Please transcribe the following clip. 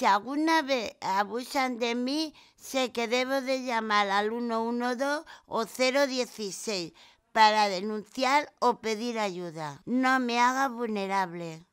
si alguna vez abusan de mí, sé que debo de llamar al 112 o 016 para denunciar o pedir ayuda. No me haga vulnerable.